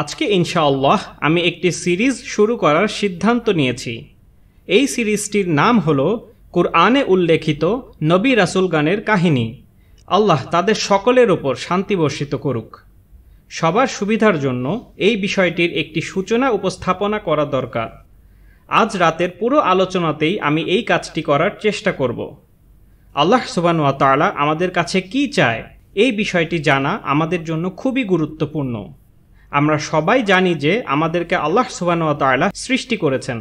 আজকে ইনশাআল্লাহ আমি একটি সিরিজ শুরু করার সিদ্ধান্ত নিয়েছি এই সিরিজটির নাম হল কুরআনে উল্লেখিত নবী রাসুলগানের কাহিনী আল্লাহ তাদের সকলের ওপর শান্তি বর্ষিত করুক সবার সুবিধার জন্য এই বিষয়টির একটি সূচনা উপস্থাপনা করা দরকার আজ রাতের পুরো আলোচনাতেই আমি এই কাজটি করার চেষ্টা করব আল্লাহ সুবানুয়া তালা আমাদের কাছে কি চায় এই বিষয়টি জানা আমাদের জন্য খুবই গুরুত্বপূর্ণ আমরা সবাই জানি যে আমাদেরকে আল্লাহ সুবাহতালা সৃষ্টি করেছেন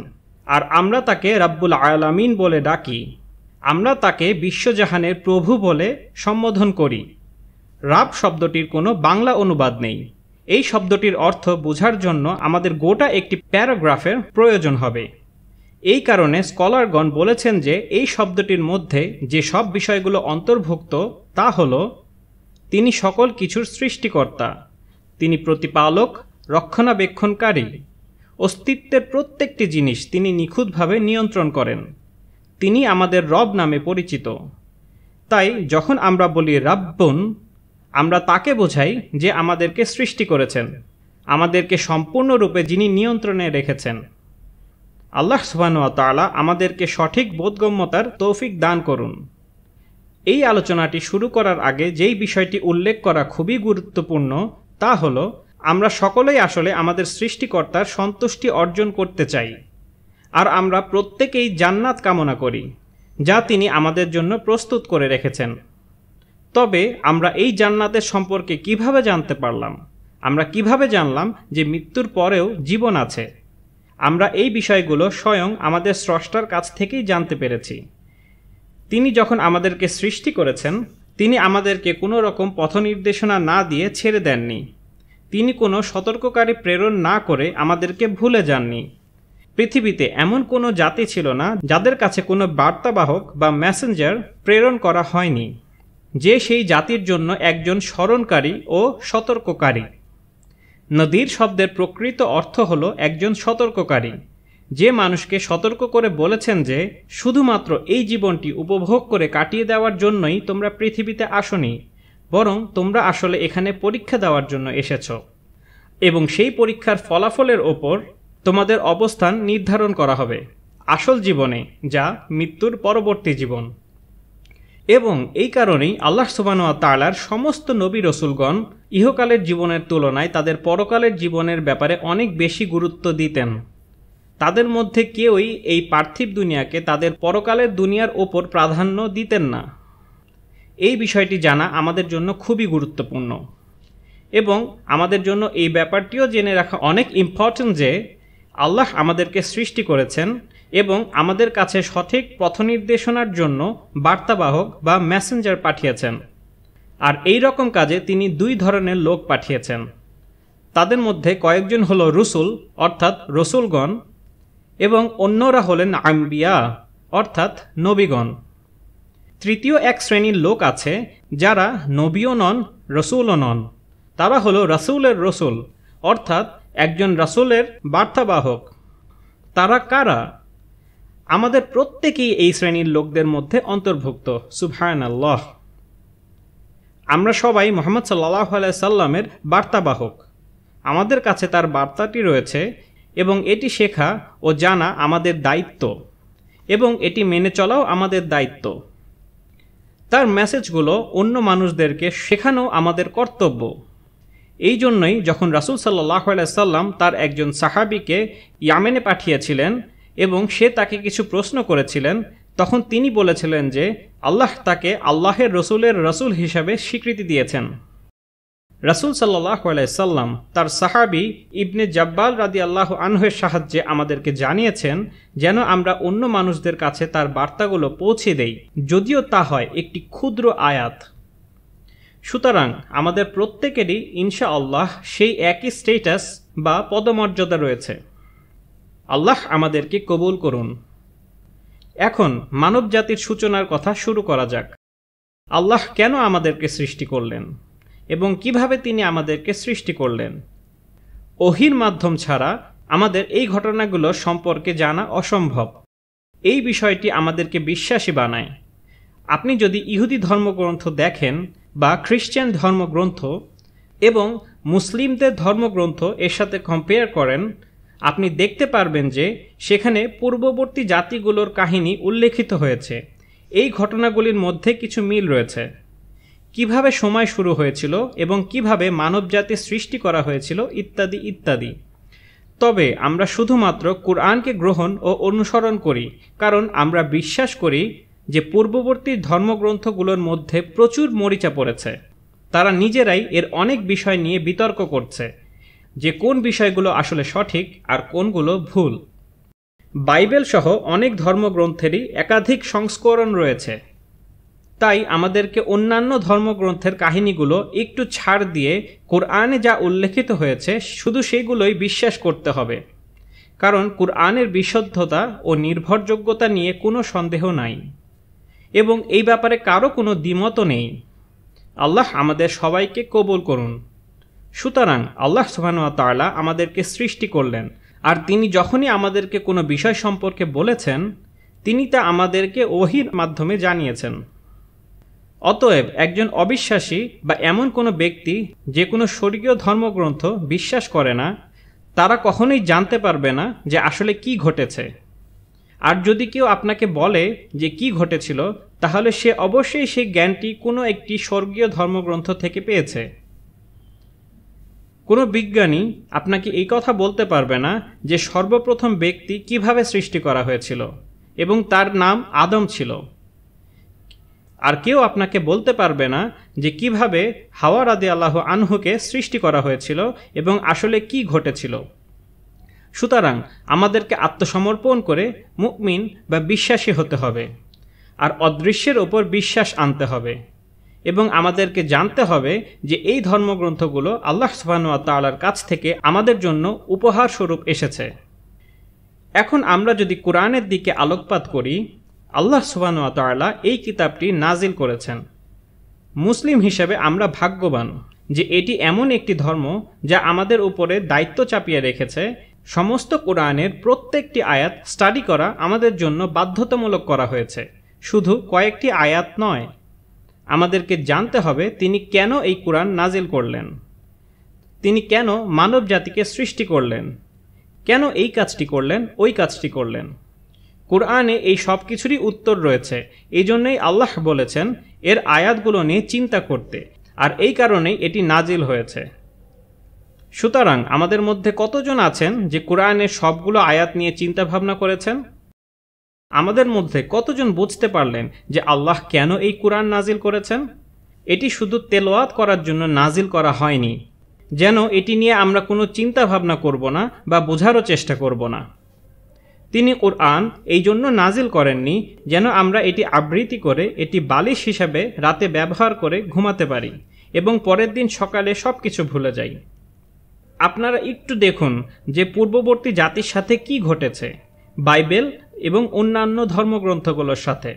আর আমরা তাকে রাব্বুল আয়ালামিন বলে ডাকি আমরা তাকে বিশ্বজাহানের প্রভু বলে সম্বোধন করি রাব শব্দটির কোনো বাংলা অনুবাদ নেই এই শব্দটির অর্থ বোঝার জন্য আমাদের গোটা একটি প্যারাগ্রাফের প্রয়োজন হবে এই কারণে স্কলারগণ বলেছেন যে এই শব্দটির মধ্যে যে সব বিষয়গুলো অন্তর্ভুক্ত তা হল তিনি সকল কিছুর সৃষ্টিকর্তা তিনি প্রতিপালক রক্ষণাবেক্ষণকারী অস্তিত্বের প্রত্যেকটি জিনিস তিনি নিখুঁতভাবে নিয়ন্ত্রণ করেন তিনি আমাদের রব নামে পরিচিত তাই যখন আমরা বলি রাব্বন আমরা তাকে বোঝাই যে আমাদেরকে সৃষ্টি করেছেন আমাদেরকে সম্পূর্ণরূপে যিনি নিয়ন্ত্রণে রেখেছেন আল্লাহ সুবাহতালা আমাদেরকে সঠিক বোধগম্যতার তৌফিক দান করুন এই আলোচনাটি শুরু করার আগে যেই বিষয়টি উল্লেখ করা খুবই গুরুত্বপূর্ণ তা হল আমরা সকলেই আসলে আমাদের সৃষ্টিকর্তার সন্তুষ্টি অর্জন করতে চাই আর আমরা প্রত্যেকেই জান্নাত কামনা করি যা তিনি আমাদের জন্য প্রস্তুত করে রেখেছেন তবে আমরা এই জান্নাতের সম্পর্কে কিভাবে জানতে পারলাম আমরা কিভাবে জানলাম যে মৃত্যুর পরেও জীবন আছে আমরা এই বিষয়গুলো স্বয়ং আমাদের স্রষ্টার কাছ থেকেই জানতে পেরেছি তিনি যখন আমাদেরকে সৃষ্টি করেছেন তিনি আমাদেরকে কোনো রকম পথ নির্দেশনা না দিয়ে ছেড়ে দেননি তিনি কোনো সতর্ককারী প্রেরণ না করে আমাদেরকে ভুলে যাননি পৃথিবীতে এমন কোনো জাতি ছিল না যাদের কাছে কোনো বার্তাবাহক বা মেসেঞ্জার প্রেরণ করা হয়নি যে সেই জাতির জন্য একজন স্মরণকারী ও সতর্ককারী নদীর শব্দের প্রকৃত অর্থ হল একজন সতর্ককারী যে মানুষকে সতর্ক করে বলেছেন যে শুধুমাত্র এই জীবনটি উপভোগ করে কাটিয়ে দেওয়ার জন্যই তোমরা পৃথিবীতে আসনি বরং তোমরা আসলে এখানে পরীক্ষা দেওয়ার জন্য এসেছ এবং সেই পরীক্ষার ফলাফলের ওপর তোমাদের অবস্থান নির্ধারণ করা হবে আসল জীবনে যা মৃত্যুর পরবর্তী জীবন এবং এই কারণেই আল্লাহ সুবানোয়া তালার সমস্ত নবী রসুলগণ ইহকালের জীবনের তুলনায় তাদের পরকালের জীবনের ব্যাপারে অনেক বেশি গুরুত্ব দিতেন তাদের মধ্যে কেউই এই পার্থিব দুনিয়াকে তাদের পরকালের দুনিয়ার ওপর প্রাধান্য দিতেন না এই বিষয়টি জানা আমাদের জন্য খুবই গুরুত্বপূর্ণ এবং আমাদের জন্য এই ব্যাপারটিও জেনে রাখা অনেক ইম্পর্ট্যান্ট যে আল্লাহ আমাদেরকে সৃষ্টি করেছেন এবং আমাদের কাছে সঠিক পথনির্দেশনার জন্য বার্তাবাহক বা মেসেঞ্জার পাঠিয়েছেন আর এই রকম কাজে তিনি দুই ধরনের লোক পাঠিয়েছেন তাদের মধ্যে কয়েকজন হল রুসুল অর্থাৎ রসুলগণ এবং অন্যরা হলেন আম্বিয়া অর্থাৎ নবীগণ তৃতীয় এক শ্রেণীর লোক আছে যারা নবীও নন রসুলও নন তারা হলো রসুলের রসুল অর্থাৎ একজন রসুলের বার্তাবাহক তারা কারা আমাদের প্রত্যেকেই এই শ্রেণীর লোকদের মধ্যে অন্তর্ভুক্ত সুভায়ন আল্লাহ আমরা সবাই মোহাম্মদ সাল্লাহ সাল্লামের বার্তাবাহক আমাদের কাছে তার বার্তাটি রয়েছে এবং এটি শেখা ও জানা আমাদের দায়িত্ব এবং এটি মেনে চলাও আমাদের দায়িত্ব তার মেসেজগুলো অন্য মানুষদেরকে শেখানো আমাদের কর্তব্য এই জন্যই যখন রাসুল সাল্লাহ সাল্লাম তার একজন সাহাবিকে ইয়ামেনে পাঠিয়েছিলেন এবং সে তাকে কিছু প্রশ্ন করেছিলেন তখন তিনি বলেছিলেন যে আল্লাহ তাকে আল্লাহের রসুলের রসুল হিসাবে স্বীকৃতি দিয়েছেন রাসুল সাল্লাহ আলাইসাল্লাম তার সাহাবি ইবনে জব্বাল রাদি আল্লাহ আনহের সাহায্যে আমাদেরকে জানিয়েছেন যেন আমরা অন্য মানুষদের কাছে তার বার্তাগুলো পৌঁছে দেই যদিও তা হয় একটি ক্ষুদ্র আয়াত সুতরাং আমাদের প্রত্যেকেরই ইনশা আল্লাহ সেই একই স্টেটাস বা পদমর্যাদা রয়েছে আল্লাহ আমাদেরকে কবুল করুন এখন মানব জাতির সূচনার কথা শুরু করা যাক আল্লাহ কেন আমাদেরকে সৃষ্টি করলেন এবং কিভাবে তিনি আমাদেরকে সৃষ্টি করলেন ওহির মাধ্যম ছাড়া আমাদের এই ঘটনাগুলো সম্পর্কে জানা অসম্ভব এই বিষয়টি আমাদেরকে বিশ্বাসী বানায় আপনি যদি ইহুদি ধর্মগ্রন্থ দেখেন বা খ্রিস্টান ধর্মগ্রন্থ এবং মুসলিমদের ধর্মগ্রন্থ এর সাথে কম্পেয়ার করেন আপনি দেখতে পারবেন যে সেখানে পূর্ববর্তী জাতিগুলোর কাহিনী উল্লেখিত হয়েছে এই ঘটনাগুলির মধ্যে কিছু মিল রয়েছে কিভাবে সময় শুরু হয়েছিল এবং কিভাবে মানবজাতি সৃষ্টি করা হয়েছিল ইত্যাদি ইত্যাদি তবে আমরা শুধুমাত্র কোরআনকে গ্রহণ ও অনুসরণ করি কারণ আমরা বিশ্বাস করি যে পূর্ববর্তী ধর্মগ্রন্থগুলোর মধ্যে প্রচুর মরিচা পড়েছে তারা নিজেরাই এর অনেক বিষয় নিয়ে বিতর্ক করছে যে কোন বিষয়গুলো আসলে সঠিক আর কোনগুলো ভুল বাইবেল সহ অনেক ধর্মগ্রন্থেরই একাধিক সংস্করণ রয়েছে তাই আমাদেরকে অন্যান্য ধর্মগ্রন্থের কাহিনীগুলো একটু ছাড় দিয়ে কোরআনে যা উল্লেখিত হয়েছে শুধু সেগুলোই বিশ্বাস করতে হবে কারণ কোরআনের বিশুদ্ধতা ও নির্ভরযোগ্যতা নিয়ে কোনো সন্দেহ নাই এবং এই ব্যাপারে কারো কোনো দ্বিমতও নেই আল্লাহ আমাদের সবাইকে কবুল করুন সুতরাং আল্লাহ সুবাহতালা আমাদেরকে সৃষ্টি করলেন আর তিনি যখনই আমাদেরকে কোনো বিষয় সম্পর্কে বলেছেন তিনি তা আমাদেরকে ওহির মাধ্যমে জানিয়েছেন অতএব একজন অবিশ্বাসী বা এমন কোনো ব্যক্তি যে কোনো স্বর্গীয় ধর্মগ্রন্থ বিশ্বাস করে না তারা কখনোই জানতে পারবে না যে আসলে কি ঘটেছে আর যদি কেউ আপনাকে বলে যে কি ঘটেছিল তাহলে সে অবশ্যই সেই জ্ঞানটি কোনো একটি স্বর্গীয় ধর্মগ্রন্থ থেকে পেয়েছে কোনো বিজ্ঞানী আপনাকে এই কথা বলতে পারবে না যে সর্বপ্রথম ব্যক্তি কিভাবে সৃষ্টি করা হয়েছিল এবং তার নাম আদম ছিল আর কেউ আপনাকে বলতে পারবে না যে কিভাবে হাওয়া রাদে আল্লাহ আনহুকে সৃষ্টি করা হয়েছিল এবং আসলে কি ঘটেছিল সুতরাং আমাদেরকে আত্মসমর্পণ করে মুকমিন বা বিশ্বাসী হতে হবে আর অদৃশ্যের ওপর বিশ্বাস আনতে হবে এবং আমাদেরকে জানতে হবে যে এই ধর্মগ্রন্থগুলো আল্লাহ সুবাহর কাছ থেকে আমাদের জন্য উপহার স্বরূপ এসেছে এখন আমরা যদি কোরআনের দিকে আলোকপাত করি আল্লাহ তালা এই কিতাবটি নাজিল করেছেন মুসলিম হিসেবে আমরা ভাগ্যবান যে এটি এমন একটি ধর্ম যা আমাদের উপরে দায়িত্ব চাপিয়ে রেখেছে সমস্ত কোরআনের প্রত্যেকটি আয়াত স্টাডি করা আমাদের জন্য বাধ্যতামূলক করা হয়েছে শুধু কয়েকটি আয়াত নয় আমাদেরকে জানতে হবে তিনি কেন এই কোরআন নাজিল করলেন তিনি কেন মানব জাতিকে সৃষ্টি করলেন কেন এই কাজটি করলেন ওই কাজটি করলেন কোরআনে এই সব কিছুরই উত্তর রয়েছে এই জন্যই আল্লাহ বলেছেন এর আয়াতগুলো নিয়ে চিন্তা করতে আর এই কারণেই এটি নাজিল হয়েছে সুতরাং আমাদের মধ্যে কতজন আছেন যে কোরআনের সবগুলো আয়াত নিয়ে চিন্তা ভাবনা করেছেন আমাদের মধ্যে কতজন বুঝতে পারলেন যে আল্লাহ কেন এই কোরআন নাজিল করেছেন এটি শুধু তেলোয়াত করার জন্য নাজিল করা হয়নি যেন এটি নিয়ে আমরা কোনো চিন্তা ভাবনা করব না বা বোঝারও চেষ্টা করব না তিনি কোরআন এই জন্য নাজিল করেননি যেন আমরা এটি আবৃত্তি করে এটি বালিশ হিসাবে রাতে ব্যবহার করে ঘুমাতে পারি এবং পরের দিন সকালে সব কিছু ভুলে যাই আপনারা একটু দেখুন যে পূর্ববর্তী জাতির সাথে কি ঘটেছে বাইবেল এবং অন্যান্য ধর্মগ্রন্থগুলোর সাথে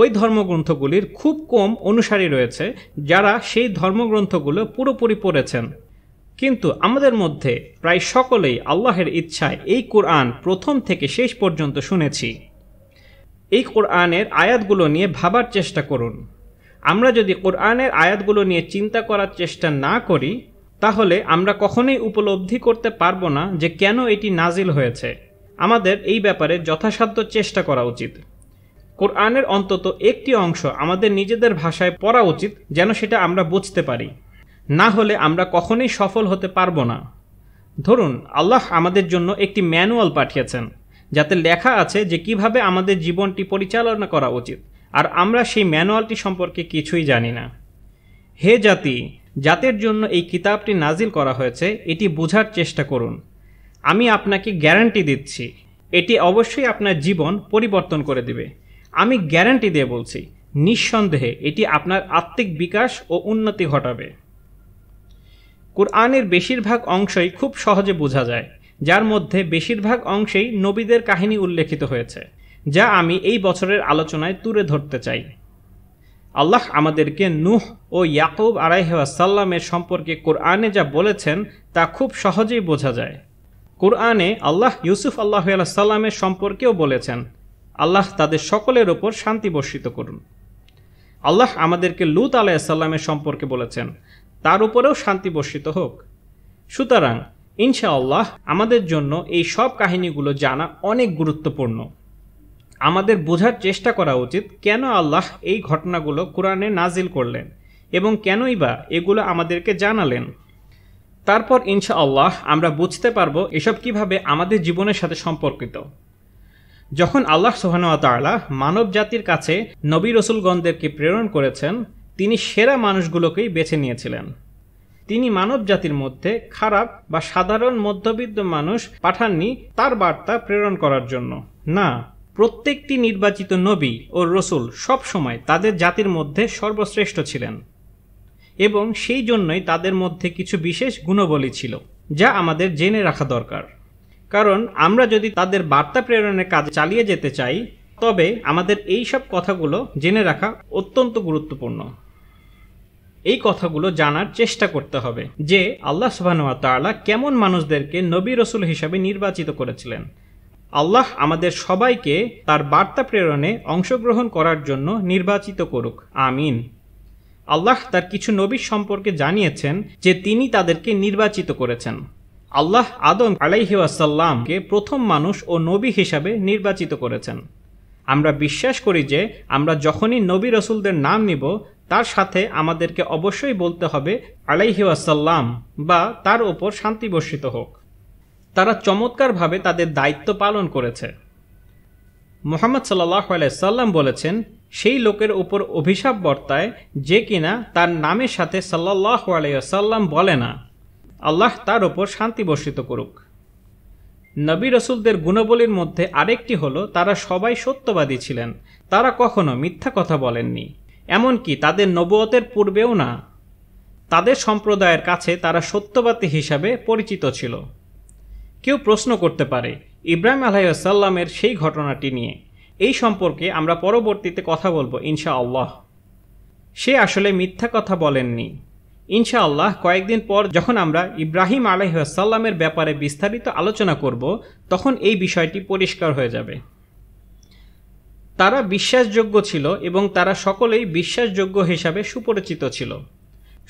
ওই ধর্মগ্রন্থগুলির খুব কম অনুসারী রয়েছে যারা সেই ধর্মগ্রন্থগুলো পুরোপুরি পড়েছেন কিন্তু আমাদের মধ্যে প্রায় সকলেই আল্লাহের ইচ্ছায় এই কোরআন প্রথম থেকে শেষ পর্যন্ত শুনেছি এই কোরআনের আয়াতগুলো নিয়ে ভাবার চেষ্টা করুন আমরা যদি কোরআনের আয়াতগুলো নিয়ে চিন্তা করার চেষ্টা না করি তাহলে আমরা কখনোই উপলব্ধি করতে পারবো না যে কেন এটি নাজিল হয়েছে আমাদের এই ব্যাপারে যথাসাধ্য চেষ্টা করা উচিত কোরআনের অন্তত একটি অংশ আমাদের নিজেদের ভাষায় পড়া উচিত যেন সেটা আমরা বুঝতে পারি না হলে আমরা কখনোই সফল হতে পারবো না ধরুন আল্লাহ আমাদের জন্য একটি ম্যানুয়াল পাঠিয়েছেন যাতে লেখা আছে যে কিভাবে আমাদের জীবনটি পরিচালনা করা উচিত আর আমরা সেই ম্যানুয়ালটি সম্পর্কে কিছুই জানি না হে জাতি জাতের জন্য এই কিতাবটি নাজিল করা হয়েছে এটি বোঝার চেষ্টা করুন আমি আপনাকে গ্যারান্টি দিচ্ছি এটি অবশ্যই আপনার জীবন পরিবর্তন করে দেবে আমি গ্যারান্টি দিয়ে বলছি নিঃসন্দেহে এটি আপনার আত্মিক বিকাশ ও উন্নতি ঘটাবে কোরআনের বেশিরভাগ অংশই খুব সহজে বোঝা যায় যার মধ্যে বেশিরভাগ অংশেই নবীদের কাহিনী উল্লেখিত হয়েছে যা আমি এই বছরের আলোচনায় তুলে ধরতে চাই আল্লাহ আমাদেরকে নুহ ও ইয়াকুব আলাইহাসাল্লামের সম্পর্কে কোরআনে যা বলেছেন তা খুব সহজেই বোঝা যায় কোরআনে আল্লাহ ইউসুফ আল্লাহ সাল্লামের সম্পর্কেও বলেছেন আল্লাহ তাদের সকলের ওপর শান্তি বর্ষিত করুন আল্লাহ আমাদেরকে লুত আলাইসাল্লামের সম্পর্কে বলেছেন তার উপরেও শান্তি বর্ষিত হোক সুতরাং ইনশাআল্লাহ আমাদের জন্য এই সব কাহিনীগুলো জানা অনেক গুরুত্বপূর্ণ আমাদের বোঝার চেষ্টা করা উচিত কেন আল্লাহ এই ঘটনাগুলো কোরআনে নাজিল করলেন এবং কেনই বা এগুলো আমাদেরকে জানালেন তারপর ইনশাআল্লাহ আমরা বুঝতে পারবো এসব কিভাবে আমাদের জীবনের সাথে সম্পর্কিত যখন আল্লাহ সোহানুয়া মানব জাতির কাছে নবী রসুলগণদেরকে প্রেরণ করেছেন তিনি সেরা মানুষগুলোকেই বেছে নিয়েছিলেন তিনি মানব জাতির মধ্যে খারাপ বা সাধারণ মধ্যবিত্ত মানুষ পাঠাননি তার বার্তা প্রেরণ করার জন্য না প্রত্যেকটি নির্বাচিত নবী ও রসুল সবসময় তাদের জাতির মধ্যে সর্বশ্রেষ্ঠ ছিলেন এবং সেই জন্যই তাদের মধ্যে কিছু বিশেষ গুণবলী ছিল যা আমাদের জেনে রাখা দরকার কারণ আমরা যদি তাদের বার্তা প্রেরণের কাজ চালিয়ে যেতে চাই তবে আমাদের এই সব কথাগুলো জেনে রাখা অত্যন্ত গুরুত্বপূর্ণ এই কথাগুলো জানার চেষ্টা করতে হবে যে আল্লাহ সুবাহানুয়া তালা কেমন মানুষদেরকে নবী রসুল হিসাবে নির্বাচিত করেছিলেন আল্লাহ আমাদের সবাইকে তার বার্তা প্রেরণে অংশগ্রহণ করার জন্য নির্বাচিত করুক আমিন আল্লাহ তার কিছু নবীর সম্পর্কে জানিয়েছেন যে তিনি তাদেরকে নির্বাচিত করেছেন আল্লাহ আদম আলাইহিওয়াসাল্লামকে প্রথম মানুষ ও নবী হিসাবে নির্বাচিত করেছেন আমরা বিশ্বাস করি যে আমরা যখনই নবী রসুলদের নাম নিব তার সাথে আমাদেরকে অবশ্যই বলতে হবে আলাইহি আসাল্লাম বা তার ওপর শান্তি বর্ষিত হোক তারা চমৎকারভাবে তাদের দায়িত্ব পালন করেছে মোহাম্মদ সাল্লাহ সাল্লাম বলেছেন সেই লোকের ওপর অভিশাপ বর্তায় যে কিনা তার নামের সাথে সাল্লাহ আলাইসাল্লাম বলে না আল্লাহ তার ওপর শান্তি বর্ষিত করুক নবী রসুলদের গুণবলীর মধ্যে আরেকটি হলো তারা সবাই সত্যবাদী ছিলেন তারা কখনো মিথ্যা কথা বলেননি এমনকি তাদের নবতের পূর্বেও না তাদের সম্প্রদায়ের কাছে তারা সত্যবাদী হিসাবে পরিচিত ছিল কেউ প্রশ্ন করতে পারে ইব্রাহিম আলাইসাল্লামের সেই ঘটনাটি নিয়ে এই সম্পর্কে আমরা পরবর্তীতে কথা বলবো ইনশা আল্লাহ সে আসলে মিথ্যা কথা বলেননি ইনশাআল্লাহ কয়েকদিন পর যখন আমরা ইব্রাহিম আলাইসাল্লামের ব্যাপারে বিস্তারিত আলোচনা করব তখন এই বিষয়টি পরিষ্কার হয়ে যাবে তারা বিশ্বাসযোগ্য ছিল এবং তারা সকলেই বিশ্বাসযোগ্য হিসাবে সুপরিচিত ছিল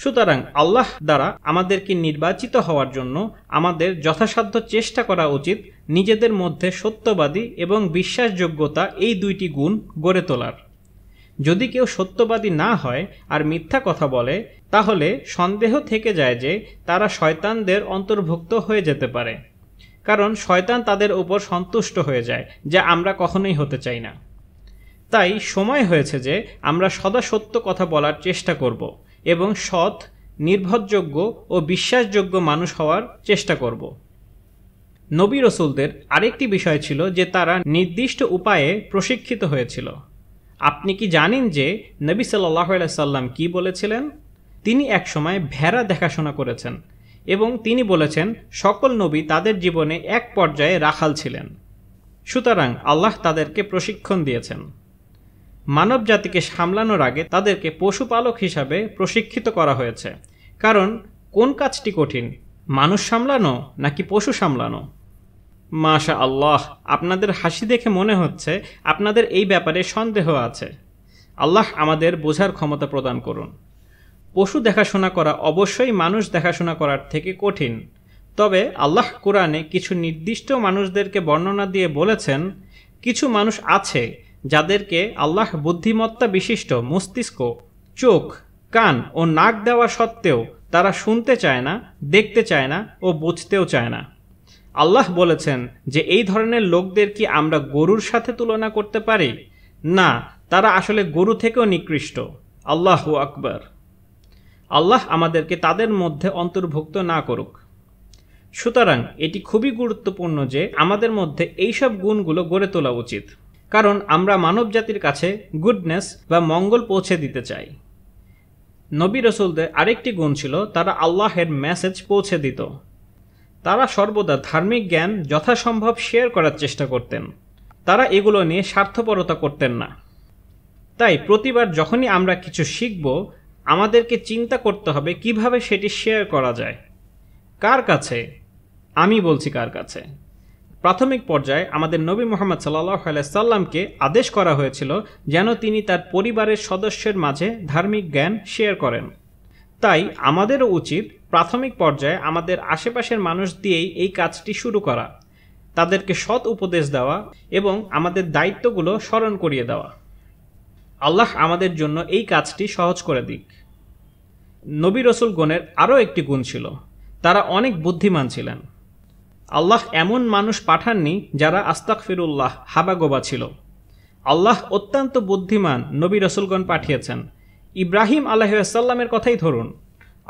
সুতরাং আল্লাহ দ্বারা আমাদেরকে নির্বাচিত হওয়ার জন্য আমাদের যথাসাধ্য চেষ্টা করা উচিত নিজেদের মধ্যে সত্যবাদী এবং বিশ্বাসযোগ্যতা এই দুইটি গুণ গড়ে তোলার যদি কেউ সত্যবাদী না হয় আর মিথ্যা কথা বলে তাহলে সন্দেহ থেকে যায় যে তারা শয়তানদের অন্তর্ভুক্ত হয়ে যেতে পারে কারণ শয়তান তাদের উপর সন্তুষ্ট হয়ে যায় যা আমরা কখনোই হতে চাই না তাই সময় হয়েছে যে আমরা সদা সত্য কথা বলার চেষ্টা করব এবং সৎ নির্ভরযোগ্য ও বিশ্বাসযোগ্য মানুষ হওয়ার চেষ্টা করব নবী রসুলদের আরেকটি বিষয় ছিল যে তারা নির্দিষ্ট উপায়ে প্রশিক্ষিত হয়েছিল আপনি কি জানেন যে নবী সাল্লাহ সাল্লাম কি বলেছিলেন তিনি একসময় ভেড়া দেখাশোনা করেছেন এবং তিনি বলেছেন সকল নবী তাদের জীবনে এক পর্যায়ে রাখাল ছিলেন সুতরাং আল্লাহ তাদেরকে প্রশিক্ষণ দিয়েছেন মানব জাতিকে সামলানোর আগে তাদেরকে পশুপালক হিসাবে প্রশিক্ষিত করা হয়েছে কারণ কোন কাজটি কঠিন মানুষ সামলানো নাকি পশু সামলানো মাশা আল্লাহ আপনাদের হাসি দেখে মনে হচ্ছে আপনাদের এই ব্যাপারে সন্দেহ আছে আল্লাহ আমাদের বোঝার ক্ষমতা প্রদান করুন পশু দেখাশোনা করা অবশ্যই মানুষ দেখাশোনা করার থেকে কঠিন তবে আল্লাহ কোরআনে কিছু নির্দিষ্ট মানুষদেরকে বর্ণনা দিয়ে বলেছেন কিছু মানুষ আছে যাদেরকে আল্লাহ বুদ্ধিমত্তা বিশিষ্ট মস্তিষ্ক চোখ কান ও নাক দেওয়া সত্ত্বেও তারা শুনতে চায় না দেখতে চায় না ও বুঝতেও চায় না আল্লাহ বলেছেন যে এই ধরনের লোকদের কি আমরা গরুর সাথে তুলনা করতে পারি না তারা আসলে গরু থেকেও নিকৃষ্ট আল্লাহ আকবর আল্লাহ আমাদেরকে তাদের মধ্যে অন্তর্ভুক্ত না করুক সুতরাং এটি খুবই গুরুত্বপূর্ণ যে আমাদের মধ্যে এইসব গুণগুলো গড়ে তোলা উচিত কারণ আমরা মানব জাতির কাছে গুডনেস বা মঙ্গল পৌঁছে দিতে চাই নবী রসুলদের আরেকটি গুণ ছিল তারা আল্লাহের মেসেজ পৌঁছে দিত তারা সর্বদা ধার্মিক জ্ঞান যথাসম্ভব শেয়ার করার চেষ্টা করতেন তারা এগুলো নিয়ে স্বার্থপরতা করতেন না তাই প্রতিবার যখনই আমরা কিছু শিখব আমাদেরকে চিন্তা করতে হবে কিভাবে সেটি শেয়ার করা যায় কার কাছে আমি বলছি কার কাছে প্রাথমিক পর্যায়ে আমাদের নবী মোহাম্মদ সাল্লাহ সাল্লামকে আদেশ করা হয়েছিল যেন তিনি তার পরিবারের সদস্যের মাঝে ধার্মিক জ্ঞান শেয়ার করেন তাই আমাদেরও উচিত প্রাথমিক পর্যায়ে আমাদের আশেপাশের মানুষ দিয়েই এই কাজটি শুরু করা তাদেরকে সৎ উপদেশ দেওয়া এবং আমাদের দায়িত্বগুলো স্মরণ করিয়ে দেওয়া আল্লাহ আমাদের জন্য এই কাজটি সহজ করে দিক নবী রসুল গণের আরও একটি গুণ ছিল তারা অনেক বুদ্ধিমান ছিলেন আল্লাহ এমন মানুষ পাঠাননি যারা আস্তাক ফিরুল্লাহ হাবাগোবা ছিল আল্লাহ অত্যন্ত বুদ্ধিমান নবী রসুলগণ পাঠিয়েছেন ইব্রাহিম আলাহসাল্লামের কথাই ধরুন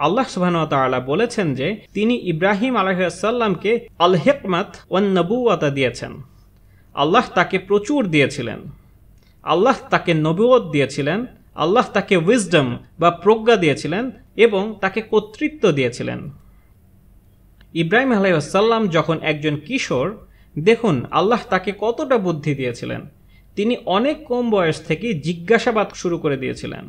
আল্লাহ সুবাহতাল্লাহ বলেছেন যে তিনি ইব্রাহিম আলাহাসাল্লামকে আল হেকমাত নবুয়াতা দিয়েছেন আল্লাহ তাকে প্রচুর দিয়েছিলেন আল্লাহ তাকে নবুয়ত দিয়েছিলেন আল্লাহ তাকে উইজডম বা প্রজ্ঞা দিয়েছিলেন এবং তাকে কর্তৃত্ব দিয়েছিলেন ইব্রাহিম আলাইসাল্লাম যখন একজন কিশোর দেখুন আল্লাহ তাকে কতটা বুদ্ধি দিয়েছিলেন তিনি অনেক কম বয়স থেকে জিজ্ঞাসাবাদ শুরু করে দিয়েছিলেন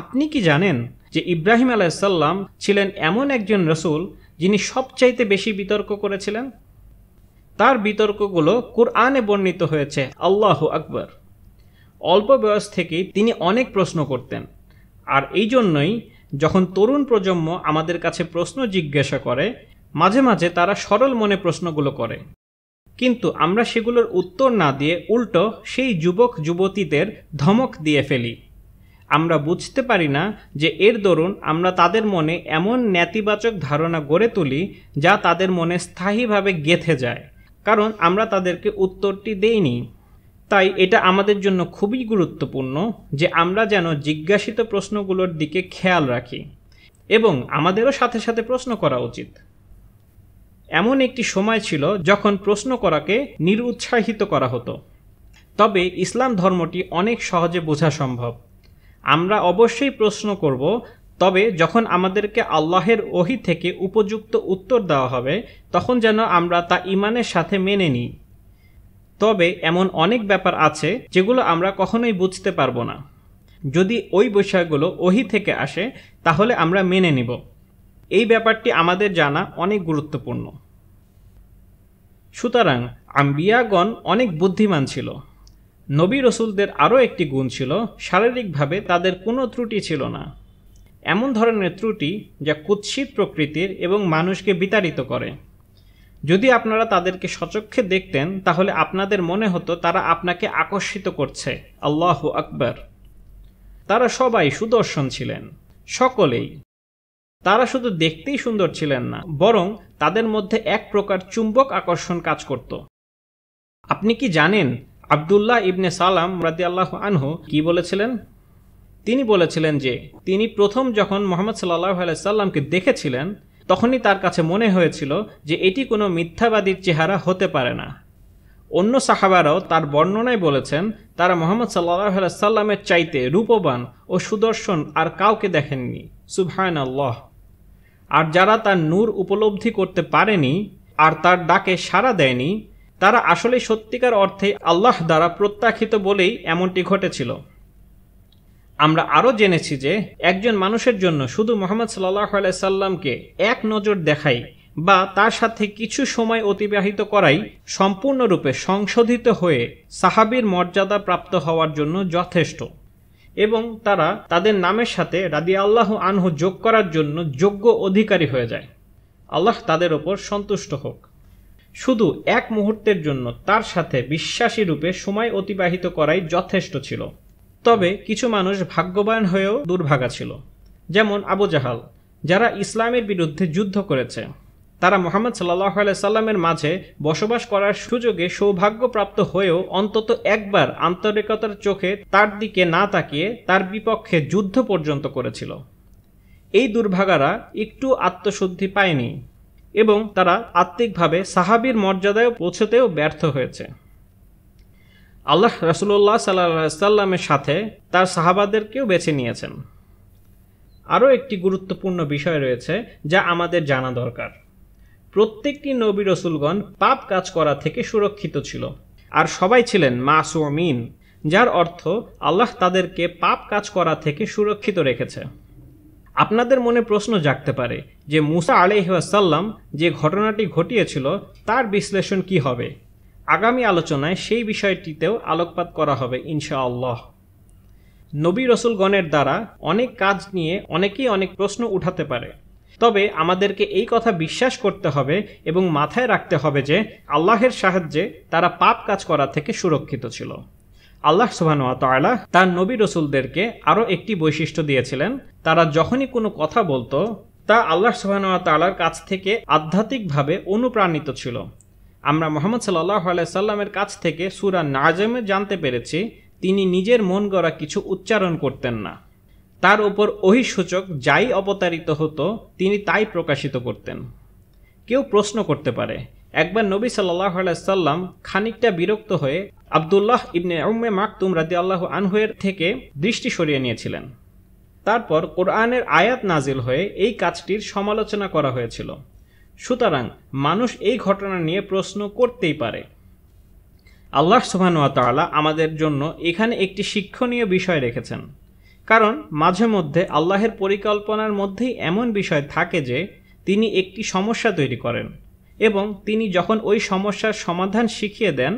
আপনি কি জানেন যে ইব্রাহিম আলাইসাল্লাম ছিলেন এমন একজন রসুল যিনি সবচাইতে বেশি বিতর্ক করেছিলেন তার বিতর্কগুলো কোরআনে বর্ণিত হয়েছে আল্লাহ আকবর অল্প বয়স থেকেই তিনি অনেক প্রশ্ন করতেন আর এই জন্যই যখন তরুণ প্রজন্ম আমাদের কাছে প্রশ্ন জিজ্ঞাসা করে মাঝে মাঝে তারা সরল মনে প্রশ্নগুলো করে কিন্তু আমরা সেগুলোর উত্তর না দিয়ে উল্টো সেই যুবক যুবতীদের ধমক দিয়ে ফেলি আমরা বুঝতে পারি না যে এর দরুন আমরা তাদের মনে এমন নেতিবাচক ধারণা গড়ে তুলি যা তাদের মনে স্থায়ীভাবে গেথে যায় কারণ আমরা তাদেরকে উত্তরটি দেইনি তাই এটা আমাদের জন্য খুবই গুরুত্বপূর্ণ যে আমরা যেন জিজ্ঞাসিত প্রশ্নগুলোর দিকে খেয়াল রাখি এবং আমাদেরও সাথে সাথে প্রশ্ন করা উচিত এমন একটি সময় ছিল যখন প্রশ্ন করাকে নিরুৎসাহিত করা হতো তবে ইসলাম ধর্মটি অনেক সহজে বোঝা সম্ভব আমরা অবশ্যই প্রশ্ন করব তবে যখন আমাদেরকে আল্লাহের ওহি থেকে উপযুক্ত উত্তর দেওয়া হবে তখন যেন আমরা তা ইমানের সাথে মেনে নিই তবে এমন অনেক ব্যাপার আছে যেগুলো আমরা কখনোই বুঝতে পারবো না যদি ওই বিষয়গুলো ওহি থেকে আসে তাহলে আমরা মেনে নিব এই ব্যাপারটি আমাদের জানা অনেক গুরুত্বপূর্ণ সুতরাং আম্বিয়াগণ অনেক বুদ্ধিমান ছিল নবী রসুলদের আরও একটি গুণ ছিল শারীরিকভাবে তাদের কোনো ত্রুটি ছিল না এমন ধরনের ত্রুটি যা কুৎসিত প্রকৃতির এবং মানুষকে বিতাড়িত করে যদি আপনারা তাদেরকে সচক্ষে দেখতেন তাহলে আপনাদের মনে হতো তারা আপনাকে আকর্ষিত করছে আল্লাহ আকবর তারা সবাই সুদর্শন ছিলেন সকলেই তারা শুধু দেখতেই সুন্দর ছিলেন না বরং তাদের মধ্যে এক প্রকার চুম্বক আকর্ষণ কাজ করত আপনি কি জানেন আবদুল্লাহ ইবনে সালাম রাদিয়াল্লাহ আনহু কি বলেছিলেন তিনি বলেছিলেন যে তিনি প্রথম যখন মোহাম্মদ সাল্লাহ সাল্লামকে দেখেছিলেন তখনই তার কাছে মনে হয়েছিল যে এটি কোনো মিথ্যাবাদীর চেহারা হতে পারে না অন্য সাহাবারাও তার বর্ণনায় বলেছেন তারা মোহাম্মদ সাল্লাহ সাল্লামের চাইতে রূপবান ও সুদর্শন আর কাউকে দেখেননি সুবহান আল্লাহ আর যারা তার নূর উপলব্ধি করতে পারেনি আর তার ডাকে সাড়া দেয়নি তারা আসলে সত্যিকার অর্থে আল্লাহ দ্বারা প্রত্যাখিত বলেই এমনটি ঘটেছিল আমরা আরও জেনেছি যে একজন মানুষের জন্য শুধু মোহাম্মদ সাল্লাহ সাল্লামকে এক নজর দেখাই বা তার সাথে কিছু সময় অতিবাহিত করাই সম্পূর্ণরূপে সংশোধিত হয়ে সাহাবির মর্যাদা প্রাপ্ত হওয়ার জন্য যথেষ্ট এবং তারা তাদের নামের সাথে রাদি আল্লাহ আনহু যোগ করার জন্য যোগ্য অধিকারী হয়ে যায় আল্লাহ তাদের ওপর সন্তুষ্ট হোক শুধু এক মুহূর্তের জন্য তার সাথে বিশ্বাসী রূপে সময় অতিবাহিত করাই যথেষ্ট ছিল তবে কিছু মানুষ ভাগ্যবান হয়েও দুর্ভাগা ছিল যেমন আবু জাহাল যারা ইসলামের বিরুদ্ধে যুদ্ধ করেছে তারা মোহাম্মদ সাল্লাহ সাল্লামের মাঝে বসবাস করার সুযোগে সৌভাগ্যপ্রাপ্ত হয়েও অন্তত একবার আন্তরিকতার চোখে তার দিকে না তাকিয়ে তার বিপক্ষে যুদ্ধ পর্যন্ত করেছিল এই দুর্ভাগারা একটু আত্মশুদ্ধি পায়নি এবং তারা আত্মিকভাবে সাহাবির মর্যাদায় পৌঁছতেও ব্যর্থ হয়েছে আল্লাহ রাসুল্লাহ সাল্লা সাল্লামের সাথে তার সাহাবাদেরকেও বেছে নিয়েছেন আরও একটি গুরুত্বপূর্ণ বিষয় রয়েছে যা আমাদের জানা দরকার প্রত্যেকটি নবী রসুলগণ পাপ কাজ করা থেকে সুরক্ষিত ছিল আর সবাই ছিলেন মাসুমিন যার অর্থ আল্লাহ তাদেরকে পাপ কাজ করা থেকে সুরক্ষিত রেখেছে আপনাদের মনে প্রশ্ন জাগতে পারে যে মুসা আলিহাসাল্লাম যে ঘটনাটি ঘটিয়েছিল তার বিশ্লেষণ কি হবে আগামী আলোচনায় সেই বিষয়টিতেও আলোকপাত করা হবে ইনশাআল্লাহ নবী রসুলগণের দ্বারা অনেক কাজ নিয়ে অনেকেই অনেক প্রশ্ন উঠাতে পারে তবে আমাদেরকে এই কথা বিশ্বাস করতে হবে এবং মাথায় রাখতে হবে যে আল্লাহের সাহায্যে তারা পাপ কাজ করা থেকে সুরক্ষিত ছিল আল্লাহ সুবাহানুয়াতলা তার নবী রসুলদেরকে আরও একটি বৈশিষ্ট্য দিয়েছিলেন তারা যখনই কোনো কথা বলতো তা আল্লাহ সুবাহানুয়াতালার কাছ থেকে আধ্যাত্মিকভাবে অনুপ্রাণিত ছিল আমরা মোহাম্মদ সাল্লাহ সাল্লামের কাছ থেকে সুরা নাজমে জানতে পেরেছি তিনি নিজের মন গড়া কিছু উচ্চারণ করতেন না তার উপর সূচক যাই অবতারিত হতো তিনি তাই প্রকাশিত করতেন কেউ প্রশ্ন করতে পারে একবার নবী সাল্লাহ সাল্লাম খানিকটা বিরক্ত হয়ে আবদুল্লাহ ইবনে উম্মে মাকতুম রাজি আল্লাহ আনহুয়ের থেকে দৃষ্টি সরিয়ে নিয়েছিলেন তারপর কোরআনের আয়াত নাজিল হয়ে এই কাজটির সমালোচনা করা হয়েছিল সুতরাং মানুষ এই ঘটনা নিয়ে প্রশ্ন করতেই পারে আল্লাহ সুবাহ আমাদের জন্য এখানে একটি শিক্ষণীয় বিষয় রেখেছেন কারণ মাঝে মধ্যে আল্লাহের পরিকল্পনার মধ্যেই এমন বিষয় থাকে যে তিনি একটি সমস্যা তৈরি করেন এবং তিনি যখন ওই সমস্যার সমাধান শিখিয়ে দেন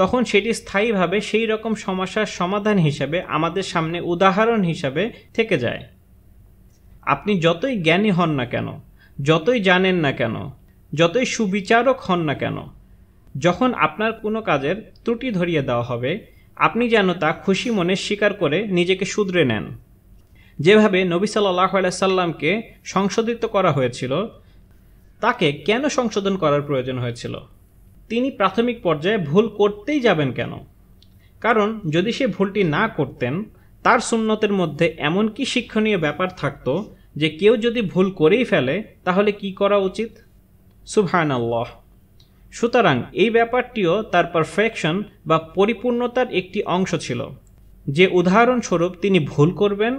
তখন সেটি স্থায়ীভাবে সেই রকম সমস্যার সমাধান হিসাবে আমাদের সামনে উদাহরণ হিসাবে থেকে যায় আপনি যতই জ্ঞানী হন না কেন যতই জানেন না কেন যতই সুবিচারক হন না কেন যখন আপনার কোনো কাজের ত্রুটি ধরিয়ে দেওয়া হবে আপনি যেন তা খুশি মনে স্বীকার করে নিজেকে শুধরে নেন যেভাবে নবী সাল্লাহ সাল্লামকে সংশোধিত করা হয়েছিল তাকে কেন সংশোধন করার প্রয়োজন হয়েছিল তিনি প্রাথমিক পর্যায়ে ভুল করতেই যাবেন কেন কারণ যদি সে ভুলটি না করতেন তার সুন্নতের মধ্যে এমন কি শিক্ষণীয় ব্যাপার থাকতো যে কেউ যদি ভুল করেই ফেলে তাহলে কি করা উচিত সুভায়নাল্লাহ সুতরাং এই ব্যাপারটিও তার পারফেকশন বা পরিপূর্ণতার একটি অংশ ছিল যে উদাহরণস্বরূপ তিনি ভুল করবেন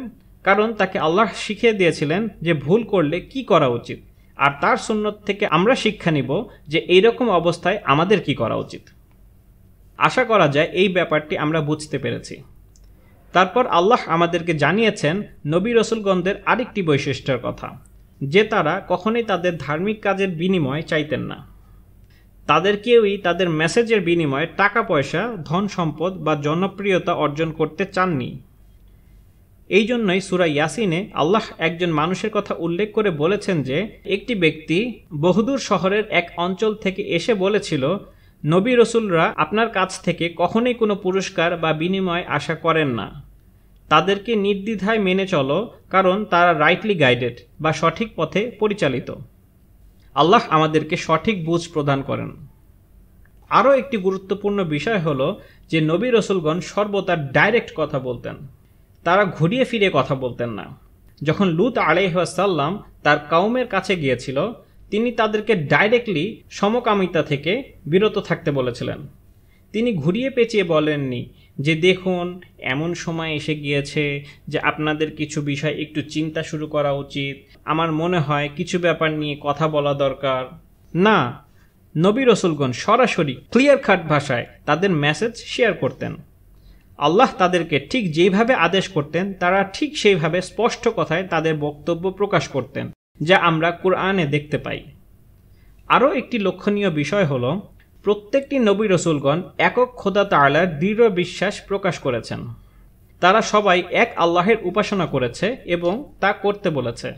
কারণ তাকে আল্লাহ শিখিয়ে দিয়েছিলেন যে ভুল করলে কি করা উচিত আর তার সুন্নত থেকে আমরা শিক্ষা নিব যে এইরকম অবস্থায় আমাদের কি করা উচিত আশা করা যায় এই ব্যাপারটি আমরা বুঝতে পেরেছি তারপর আল্লাহ আমাদেরকে জানিয়েছেন নবী রসুলগঞ্জের আরেকটি বৈশিষ্ট্যের কথা যে তারা কখনোই তাদের ধার্মিক কাজের বিনিময় চাইতেন না তাদের কেউই তাদের মেসেজের বিনিময়ে টাকা পয়সা ধন সম্পদ বা জনপ্রিয়তা অর্জন করতে চাননি এই জন্যই সুরা ইয়াসিনে আল্লাহ একজন মানুষের কথা উল্লেখ করে বলেছেন যে একটি ব্যক্তি বহুদূর শহরের এক অঞ্চল থেকে এসে বলেছিল নবী রসুলরা আপনার কাছ থেকে কখনোই কোনো পুরস্কার বা বিনিময় আশা করেন না তাদেরকে নির্দ্বিধায় মেনে চলো কারণ তারা রাইটলি গাইডেড বা সঠিক পথে পরিচালিত আল্লাহ আমাদেরকে সঠিক বুঝ প্রদান করেন আরও একটি গুরুত্বপূর্ণ বিষয় হল যে নবী রসুলগণ সর্বদা ডাইরেক্ট কথা বলতেন তারা ঘুরিয়ে ফিরে কথা বলতেন না যখন লুত আলাইহাসাল্লাম তার কাউমের কাছে গিয়েছিল তিনি তাদেরকে ডাইরেক্টলি সমকামিতা থেকে বিরত থাকতে বলেছিলেন তিনি ঘুরিয়ে পেঁচিয়ে বলেননি যে দেখুন এমন সময় এসে গিয়েছে যে আপনাদের কিছু বিষয় একটু চিন্তা শুরু করা উচিত আমার মনে হয় কিছু ব্যাপার নিয়ে কথা বলা দরকার না নবী রসুলগণ সরাসরি ক্লিয়ার কাট ভাষায় তাদের মেসেজ শেয়ার করতেন আল্লাহ তাদেরকে ঠিক যেইভাবে আদেশ করতেন তারা ঠিক সেইভাবে স্পষ্ট কথায় তাদের বক্তব্য প্রকাশ করতেন যা আমরা কোরআনে দেখতে পাই আরও একটি লক্ষণীয় বিষয় হলো প্রত্যেকটি নবী রসুলগণ একক খোদা তালার দৃঢ় বিশ্বাস প্রকাশ করেছেন তারা সবাই এক আল্লাহের উপাসনা করেছে এবং তা করতে বলেছে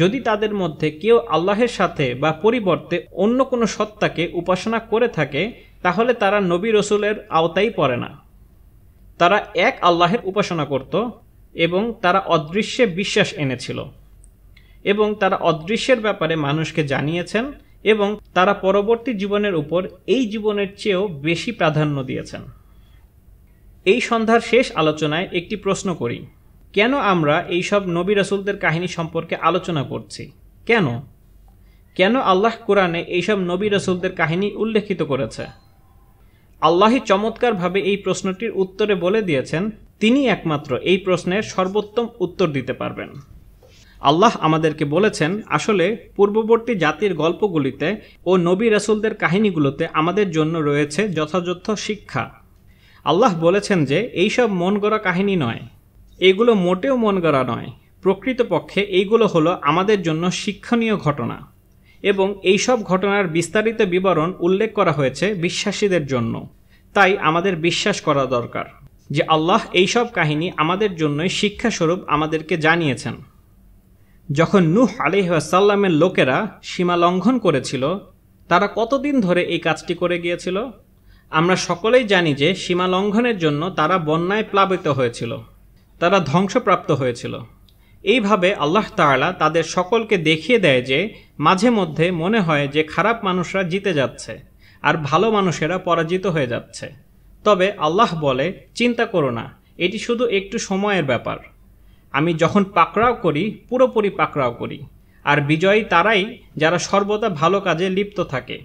যদি তাদের মধ্যে কেউ আল্লাহের সাথে বা পরিবর্তে অন্য কোনো সত্তাকে উপাসনা করে থাকে তাহলে তারা নবী রসুলের আওতায় পড়ে না তারা এক আল্লাহের উপাসনা করত এবং তারা অদৃশ্যে বিশ্বাস এনেছিল এবং তারা অদৃশ্যের ব্যাপারে মানুষকে জানিয়েছেন এবং তারা পরবর্তী জীবনের উপর এই জীবনের চেয়েও বেশি প্রাধান্য দিয়েছেন এই সন্ধ্যার শেষ আলোচনায় একটি প্রশ্ন করি কেন আমরা এই সব নবী রাসুলদের কাহিনী সম্পর্কে আলোচনা করছি কেন কেন আল্লাহ কোরআনে এইসব নবী রাসুলদের কাহিনী উল্লেখিত করেছে আল্লাহ চমৎকারভাবে এই প্রশ্নটির উত্তরে বলে দিয়েছেন তিনি একমাত্র এই প্রশ্নের সর্বোত্তম উত্তর দিতে পারবেন আল্লাহ আমাদেরকে বলেছেন আসলে পূর্ববর্তী জাতির গল্পগুলিতে ও নবী রাসুলদের কাহিনীগুলোতে আমাদের জন্য রয়েছে যথাযথ শিক্ষা আল্লাহ বলেছেন যে এইসব মন গড়া কাহিনী নয় এগুলো মোটেও মন গড়া নয় প্রকৃতপক্ষে এইগুলো হলো আমাদের জন্য শিক্ষণীয় ঘটনা এবং এইসব ঘটনার বিস্তারিত বিবরণ উল্লেখ করা হয়েছে বিশ্বাসীদের জন্য তাই আমাদের বিশ্বাস করা দরকার যে আল্লাহ এইসব কাহিনী আমাদের জন্যই শিক্ষাস্বরূপ আমাদেরকে জানিয়েছেন যখন নূহ আলিহাসাল্লামের লোকেরা সীমা লঙ্ঘন করেছিল তারা কতদিন ধরে এই কাজটি করে গিয়েছিল আমরা সকলেই জানি যে সীমা লঙ্ঘনের জন্য তারা বন্যায় প্লাবিত হয়েছিল তারা ধ্বংসপ্রাপ্ত হয়েছিল এইভাবে আল্লাহ তাআলা তাদের সকলকে দেখিয়ে দেয় যে মাঝে মধ্যে মনে হয় যে খারাপ মানুষরা জিতে যাচ্ছে আর ভালো মানুষেরা পরাজিত হয়ে যাচ্ছে তবে আল্লাহ বলে চিন্তা করো না এটি শুধু একটু সময়ের ব্যাপার আমি যখন পাকড়াও করি পুরোপুরি পাকড়াও করি আর বিজয়ী তারাই যারা সর্বদা ভালো কাজে লিপ্ত থাকে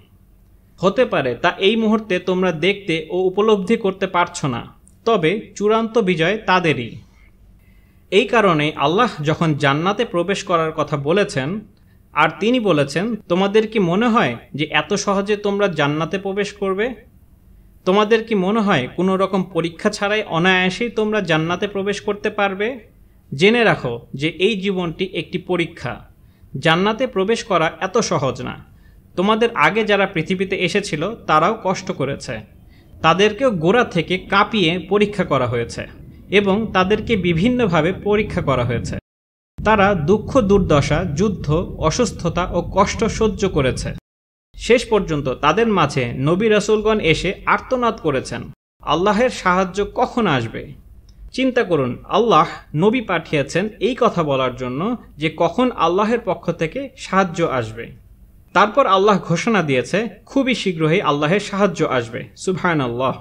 হতে পারে তা এই মুহূর্তে তোমরা দেখতে ও উপলব্ধি করতে পারছো না তবে চূড়ান্ত বিজয় তাদেরই এই কারণে আল্লাহ যখন জান্নাতে প্রবেশ করার কথা বলেছেন আর তিনি বলেছেন তোমাদের কি মনে হয় যে এত সহজে তোমরা জান্নাতে প্রবেশ করবে তোমাদের কি মনে হয় কোনো রকম পরীক্ষা ছাড়াই অনায়াসেই তোমরা জান্নাতে প্রবেশ করতে পারবে জেনে রাখো যে এই জীবনটি একটি পরীক্ষা জান্নাতে প্রবেশ করা এত সহজ না তোমাদের আগে যারা পৃথিবীতে এসেছিল তারাও কষ্ট করেছে তাদেরকেও গোড়া থেকে কাঁপিয়ে পরীক্ষা করা হয়েছে এবং তাদেরকে বিভিন্নভাবে পরীক্ষা করা হয়েছে তারা দুঃখ দুর্দশা যুদ্ধ অসুস্থতা ও কষ্ট সহ্য করেছে শেষ পর্যন্ত তাদের মাঝে নবী রসুলগণ এসে আর্তনাদ করেছেন আল্লাহের সাহায্য কখন আসবে চিন্তা করুন আল্লাহ নবী পাঠিয়েছেন এই কথা বলার জন্য যে কখন আল্লাহের পক্ষ থেকে সাহায্য আসবে তারপর আল্লাহ ঘোষণা দিয়েছে খুবই শীঘ্রই আল্লাহের সাহায্য আসবে সুভায়ন আল্লাহ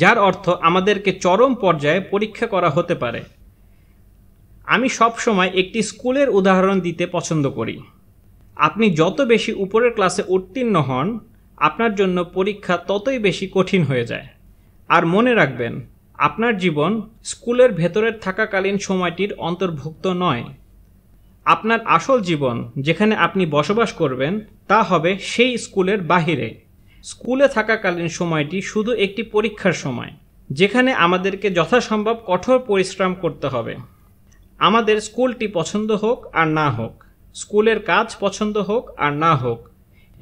যার অর্থ আমাদেরকে চরম পর্যায়ে পরীক্ষা করা হতে পারে আমি সবসময় একটি স্কুলের উদাহরণ দিতে পছন্দ করি আপনি যত বেশি উপরের ক্লাসে উত্তীর্ণ হন আপনার জন্য পরীক্ষা ততই বেশি কঠিন হয়ে যায় আর মনে রাখবেন আপনার জীবন স্কুলের ভেতরের থাকাকালীন সময়টির অন্তর্ভুক্ত নয় আপনার আসল জীবন যেখানে আপনি বসবাস করবেন তা হবে সেই স্কুলের বাহিরে স্কুলে থাকাকালীন সময়টি শুধু একটি পরীক্ষার সময় যেখানে আমাদেরকে যথাসম্ভব কঠোর পরিশ্রম করতে হবে আমাদের স্কুলটি পছন্দ হোক আর না হোক স্কুলের কাজ পছন্দ হোক আর না হোক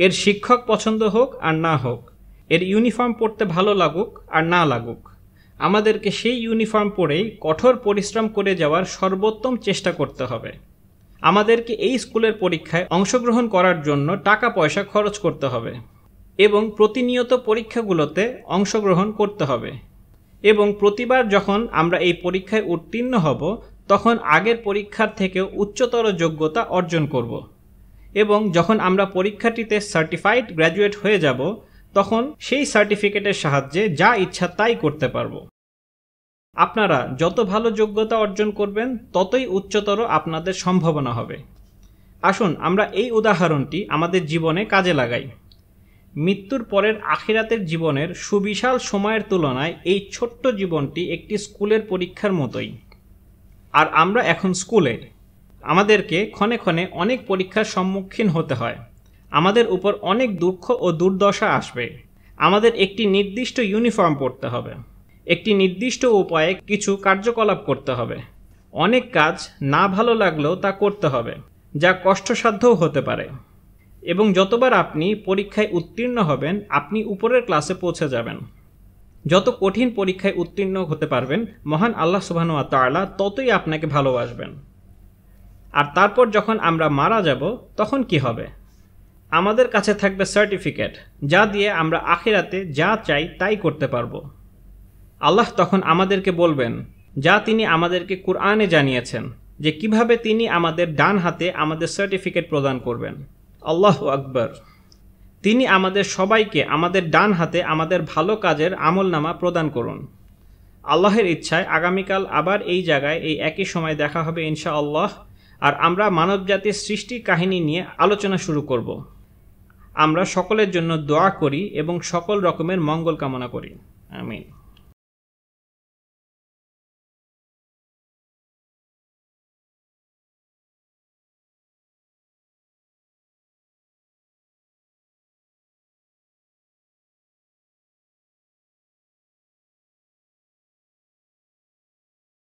এর শিক্ষক পছন্দ হোক আর না হোক এর ইউনিফর্ম পড়তে ভালো লাগুক আর না লাগুক আমাদেরকে সেই ইউনিফর্ম পরেই কঠোর পরিশ্রম করে যাওয়ার সর্বোত্তম চেষ্টা করতে হবে আমাদেরকে এই স্কুলের পরীক্ষায় অংশগ্রহণ করার জন্য টাকা পয়সা খরচ করতে হবে এবং প্রতিনিয়ত পরীক্ষাগুলোতে অংশগ্রহণ করতে হবে এবং প্রতিবার যখন আমরা এই পরীক্ষায় উত্তীর্ণ হব তখন আগের পরীক্ষার থেকে উচ্চতর যোগ্যতা অর্জন করব এবং যখন আমরা পরীক্ষাটিতে সার্টিফাইড গ্র্যাজুয়েট হয়ে যাব তখন সেই সার্টিফিকেটের সাহায্যে যা ইচ্ছা তাই করতে পারবো আপনারা যত ভালো যোগ্যতা অর্জন করবেন ততই উচ্চতর আপনাদের সম্ভাবনা হবে আসুন আমরা এই উদাহরণটি আমাদের জীবনে কাজে লাগাই মৃত্যুর পরের আখিরাতের জীবনের সুবিশাল সময়ের তুলনায় এই ছোট্ট জীবনটি একটি স্কুলের পরীক্ষার মতোই আর আমরা এখন স্কুলে আমাদেরকে ক্ষণে ক্ষণে অনেক পরীক্ষার সম্মুখীন হতে হয় আমাদের উপর অনেক দুঃখ ও দুর্দশা আসবে আমাদের একটি নির্দিষ্ট ইউনিফর্ম পরতে হবে একটি নির্দিষ্ট উপায়ে কিছু কার্যকলাপ করতে হবে অনেক কাজ না ভালো লাগলেও তা করতে হবে যা কষ্টসাধ্যও হতে পারে এবং যতবার আপনি পরীক্ষায় উত্তীর্ণ হবেন আপনি উপরের ক্লাসে পৌঁছে যাবেন যত কঠিন পরীক্ষায় উত্তীর্ণ হতে পারবেন মহান আল্লাহ সুবাহানু তাআলা ততই আপনাকে ভালোবাসবেন আর তারপর যখন আমরা মারা যাব তখন কি হবে আমাদের কাছে থাকবে সার্টিফিকেট যা দিয়ে আমরা আখিরাতে যা চাই তাই করতে পারব আল্লাহ তখন আমাদেরকে বলবেন যা তিনি আমাদেরকে কোরআনে জানিয়েছেন যে কিভাবে তিনি আমাদের ডান হাতে আমাদের সার্টিফিকেট প্রদান করবেন আল্লাহ আকবর তিনি আমাদের সবাইকে আমাদের ডান হাতে আমাদের ভালো কাজের আমলনামা প্রদান করুন আল্লাহের ইচ্ছায় আগামীকাল আবার এই জায়গায় এই একই সময় দেখা হবে ইনশা আল্লাহ আর আমরা মানবজাতির সৃষ্টি কাহিনী নিয়ে আলোচনা শুরু করব আমরা সকলের জন্য দোয়া করি এবং সকল রকমের মঙ্গল কামনা করি আমিন